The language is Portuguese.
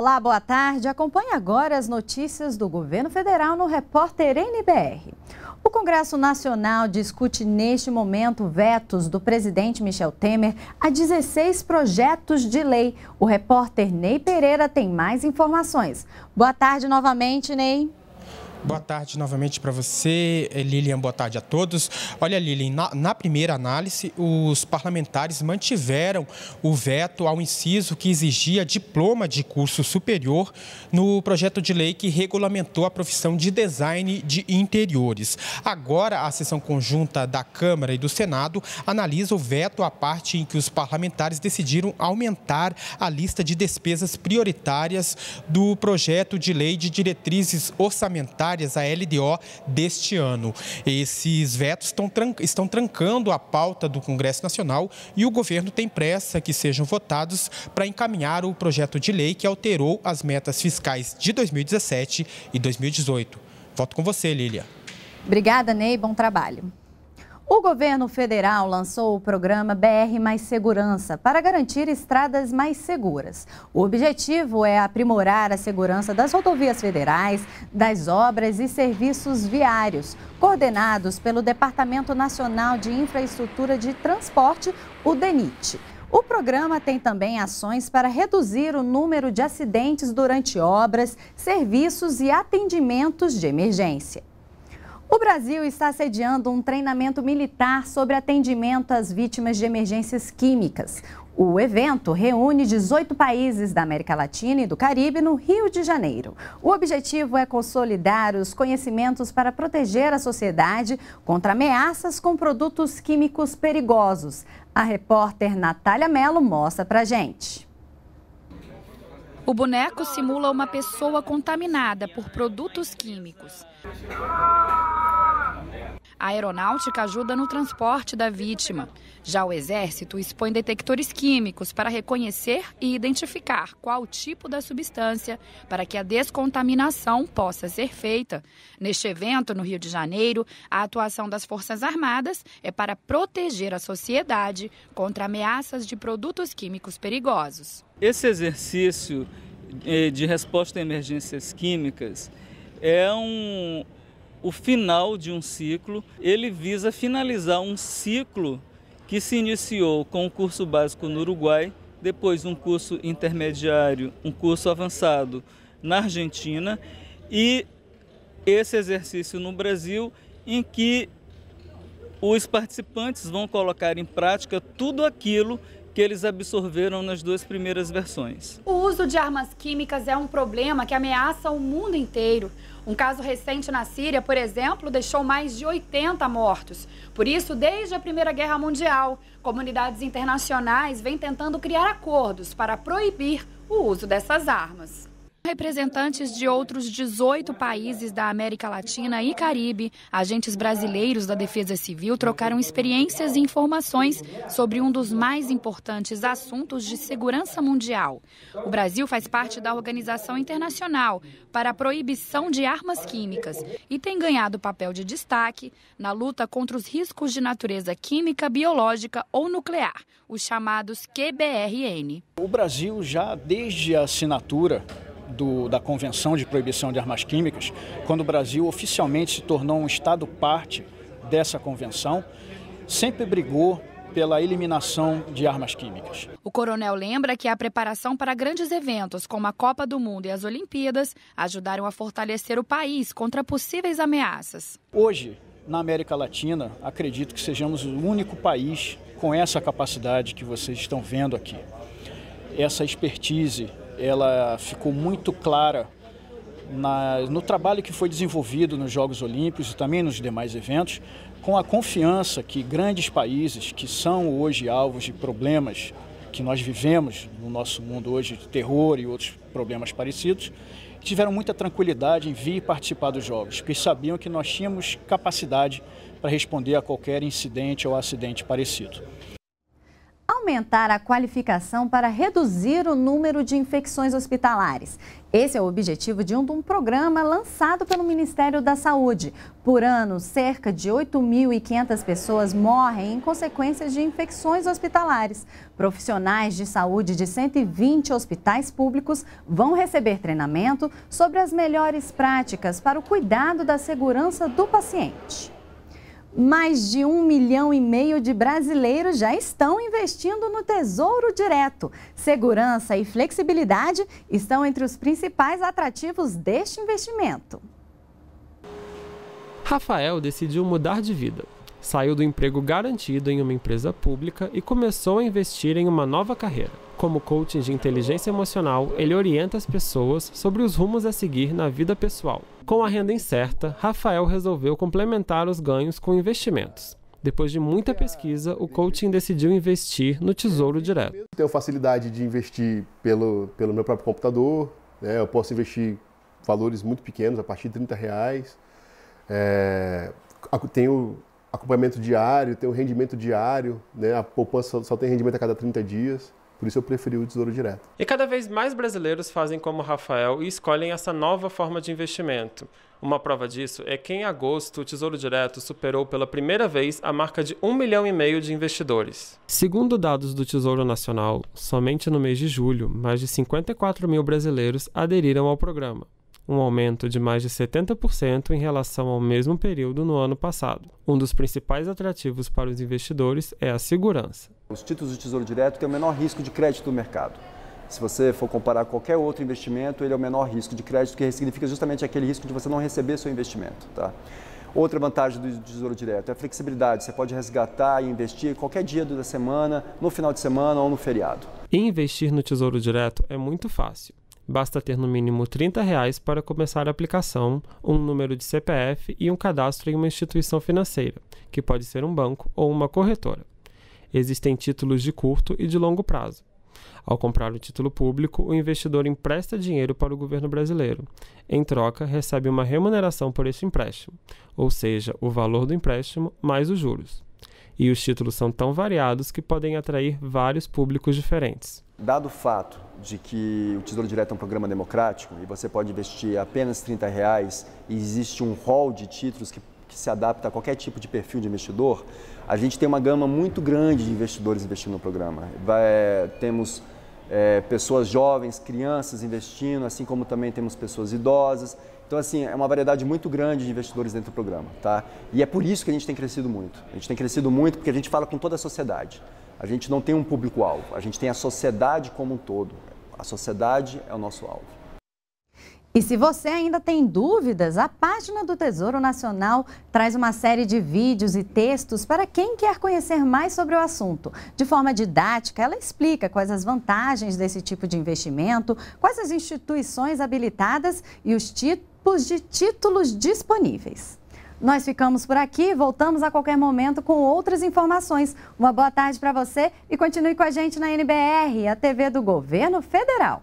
Olá, boa tarde. Acompanhe agora as notícias do governo federal no repórter NBR. O Congresso Nacional discute neste momento vetos do presidente Michel Temer a 16 projetos de lei. O repórter Ney Pereira tem mais informações. Boa tarde novamente, Ney. Boa tarde novamente para você, eh, Lilian. Boa tarde a todos. Olha, Lilian, na, na, primeira análise, os parlamentares mantiveram o veto ao inciso que exigia diploma de curso superior no projeto de lei que regulamentou a profissão de design de interiores. Agora, a sessão conjunta da Câmara e do Senado analisa o veto à parte em que os parlamentares decidiram aumentar a lista de despesas prioritárias do projeto de lei de diretrizes orçamentárias prioritárias à LDO deste ano. Esses vetos estão, estão trancando a pauta do Congresso Nacional e o governo tem pressa que sejam votados para encaminhar o projeto de lei que alterou as metas fiscais de 2017 e 2018. Volto com você, Lília. Obrigada, Ney. Bom trabalho. O governo federal lançou o programa BR Mais Segurança para garantir estradas mais seguras. O objetivo é aprimorar a segurança das rodovias federais, das obras e serviços viários, coordenados pelo Departamento Nacional de Infraestrutura de Transporte, o DENIT. O programa tem também ações para reduzir o número de acidentes durante obras, serviços e atendimentos de emergência. O Brasil está sediando um treinamento militar sobre atendimento às vítimas de emergências químicas. O evento reúne 18 países da América Latina e do Caribe no Rio de Janeiro. O objetivo é consolidar os conhecimentos para proteger a sociedade contra ameaças com produtos químicos perigosos. A repórter Natália Mello mostra pra gente. O boneco simula uma pessoa contaminada por produtos químicos. A aeronáutica ajuda no transporte da vítima. Já o Exército expõe detectores químicos para reconhecer e identificar qual tipo da substância para que a descontaminação possa ser feita. Neste evento, no Rio de Janeiro, a atuação das Forças Armadas é para proteger a sociedade contra ameaças de produtos químicos perigosos. Esse exercício eh, de resposta a emergências químicas é um, o final de um ciclo, ele visa finalizar um ciclo que se iniciou com o curso básico no Uruguai, depois um curso intermediário, um curso avançado na Argentina e esse exercício no Brasil em que os participantes vão colocar em prática tudo aquilo que eles absorveram nas duas primeiras versões. O uso de armas químicas é um problema que ameaça o mundo inteiro. Um caso recente na Síria, por exemplo, deixou mais de 80 mortos. Por isso, desde a Primeira Guerra Mundial, comunidades internacionais vêm tentando criar acordos para proibir o uso dessas armas. Representantes de outros 18 países da América Latina e Caribe, agentes brasileiros da Defesa Civil trocaram experiências e informações sobre um dos mais importantes assuntos de segurança mundial. O Brasil faz parte da Organização Internacional para a Proibição de Armas Químicas e tem ganhado papel de destaque na luta contra os riscos de natureza química, biológica ou nuclear, os chamados QBRN. O Brasil já desde a assinatura do, da Convenção de Proibição de Armas Químicas, quando o Brasil oficialmente se tornou um Estado parte dessa convenção, sempre brigou pela eliminação de armas químicas. O coronel lembra que a preparação para grandes eventos como a Copa do Mundo e as Olimpíadas ajudaram a fortalecer o país contra possíveis ameaças. Hoje, na América Latina, acredito que sejamos o único país com essa capacidade que vocês estão vendo aqui. Essa expertise, ela ficou muito clara na, no trabalho que foi desenvolvido nos Jogos Olímpicos e também nos demais eventos, com a confiança que grandes países que são hoje alvos de problemas que nós vivemos no nosso mundo hoje, de terror e outros problemas parecidos, tiveram muita tranquilidade em vir participar dos Jogos, porque sabiam que nós tínhamos capacidade para responder a qualquer incidente ou acidente parecido aumentar a qualificação para reduzir o número de infecções hospitalares. Esse é o objetivo de um, de um programa lançado pelo Ministério da Saúde. Por ano, cerca de 8.500 pessoas morrem em consequências de infecções hospitalares. Profissionais de saúde de 120 hospitais públicos vão receber treinamento sobre as melhores práticas para o cuidado da segurança do paciente. Mais de um milhão e meio de brasileiros já estão investindo no Tesouro Direto. Segurança e flexibilidade estão entre os principais atrativos deste investimento. Rafael decidiu mudar de vida Saiu do emprego garantido em uma empresa pública e começou a investir em uma nova carreira. Como coaching de inteligência emocional, ele orienta as pessoas sobre os rumos a seguir na vida pessoal. Com a renda incerta, Rafael resolveu complementar os ganhos com investimentos. Depois de muita pesquisa, o coaching decidiu investir no Tesouro Direto. Eu tenho facilidade de investir pelo, pelo meu próprio computador, né? eu posso investir valores muito pequenos, a partir de 30 reais. É, tenho acompanhamento diário, tem um rendimento diário, né? A poupança só tem rendimento a cada 30 dias. Por isso eu preferi o Tesouro Direto. E cada vez mais brasileiros fazem como Rafael e escolhem essa nova forma de investimento. Uma prova disso é que em agosto o Tesouro Direto superou pela primeira vez a marca de um milhão e meio de investidores. Segundo dados do Tesouro Nacional, somente no mês de julho, mais de 54 mil brasileiros aderiram ao programa um aumento de mais de 70% em relação ao mesmo período no ano passado. Um dos principais atrativos para os investidores é a segurança. Os títulos do Tesouro Direto têm o menor risco de crédito do mercado. Se você for comparar qualquer outro investimento, ele é o menor risco de crédito, que significa justamente aquele risco de você não receber seu investimento. Tá? Outra vantagem do Tesouro Direto é a flexibilidade. Você pode resgatar e investir qualquer dia da semana, no final de semana ou no feriado. Investir no Tesouro Direto é muito fácil. Basta ter no mínimo R$ 30 reais para começar a aplicação, um número de CPF e um cadastro em uma instituição financeira, que pode ser um banco ou uma corretora. Existem títulos de curto e de longo prazo. Ao comprar o título público, o investidor empresta dinheiro para o governo brasileiro. Em troca, recebe uma remuneração por este empréstimo, ou seja, o valor do empréstimo mais os juros e os títulos são tão variados que podem atrair vários públicos diferentes. Dado o fato de que o Tesouro Direto é um programa democrático e você pode investir apenas 30 reais e existe um hall de títulos que, que se adapta a qualquer tipo de perfil de investidor, a gente tem uma gama muito grande de investidores investindo no programa. Vai, é, temos é, pessoas jovens, crianças investindo, assim como também temos pessoas idosas, então, assim, é uma variedade muito grande de investidores dentro do programa, tá? E é por isso que a gente tem crescido muito. A gente tem crescido muito porque a gente fala com toda a sociedade. A gente não tem um público-alvo, a gente tem a sociedade como um todo. A sociedade é o nosso alvo. E se você ainda tem dúvidas, a página do Tesouro Nacional traz uma série de vídeos e textos para quem quer conhecer mais sobre o assunto. De forma didática, ela explica quais as vantagens desse tipo de investimento, quais as instituições habilitadas e os títulos tipos de títulos disponíveis. Nós ficamos por aqui, voltamos a qualquer momento com outras informações. Uma boa tarde para você e continue com a gente na NBR, a TV do Governo Federal.